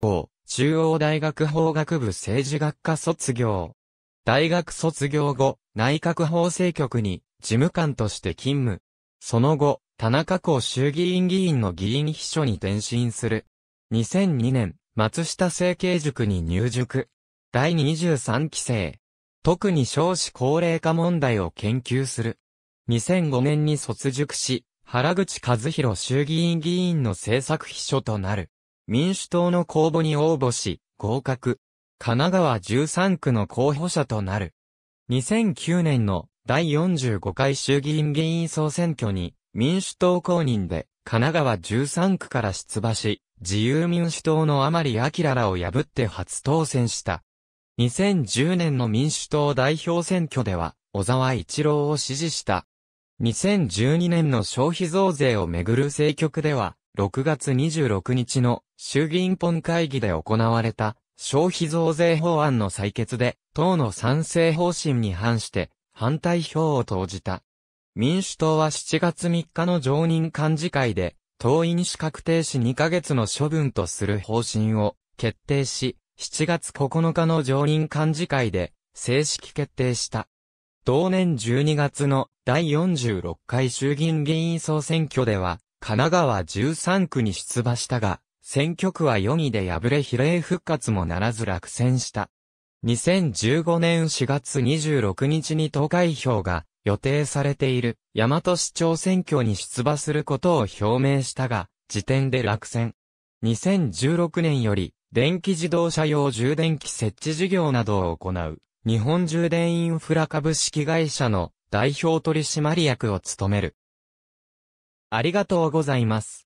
校、中央大学法学部政治学科卒業。大学卒業後、内閣法制局に事務官として勤務。その後、田中公衆議院議員の議員秘書に転身する。2002年、松下政経塾に入塾。第23期生。特に少子高齢化問題を研究する。2005年に卒塾し、原口和弘衆議院議員の政策秘書となる。民主党の公募に応募し、合格。神奈川13区の候補者となる。2009年の第45回衆議院議員総選挙に民主党公認で神奈川13区から出馬し、自由民主党の甘利明らを破って初当選した。2010年の民主党代表選挙では、小沢一郎を支持した。2012年の消費増税をめぐる政局では、6月26日の衆議院本会議で行われた消費増税法案の採決で党の賛成方針に反して反対票を投じた。民主党は7月3日の常任幹事会で党員資格停止2ヶ月の処分とする方針を決定し、7月9日の常任幹事会で正式決定した。同年12月の第46回衆議院議員総選挙では、神奈川13区に出馬したが、選挙区は4位で敗れ比例復活もならず落選した。2015年4月26日に投開票が予定されている大和市長選挙に出馬することを表明したが、時点で落選。2016年より電気自動車用充電器設置事業などを行う日本充電インフラ株式会社の代表取締役を務める。ありがとうございます。